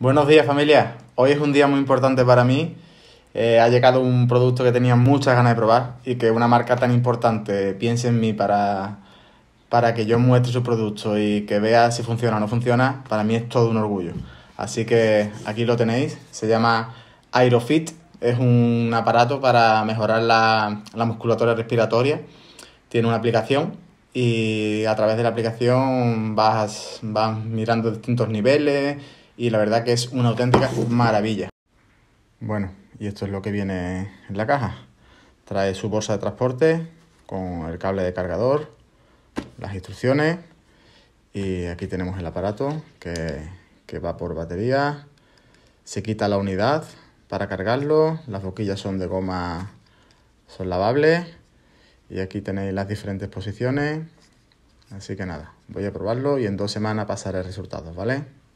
Buenos días familia, hoy es un día muy importante para mí. Eh, ha llegado un producto que tenía muchas ganas de probar y que una marca tan importante piense en mí para, para que yo muestre su producto y que vea si funciona o no funciona, para mí es todo un orgullo. Así que aquí lo tenéis, se llama Aerofit, es un aparato para mejorar la, la musculatura respiratoria, tiene una aplicación y a través de la aplicación vas, vas mirando distintos niveles y la verdad que es una auténtica maravilla. Bueno, y esto es lo que viene en la caja. Trae su bolsa de transporte con el cable de cargador, las instrucciones y aquí tenemos el aparato que, va por batería. Se quita la unidad para cargarlo, las boquillas son de goma, son lavables y aquí tenéis las diferentes posiciones. Así que nada, voy a probarlo y en dos semanas pasaré resultados, ¿vale?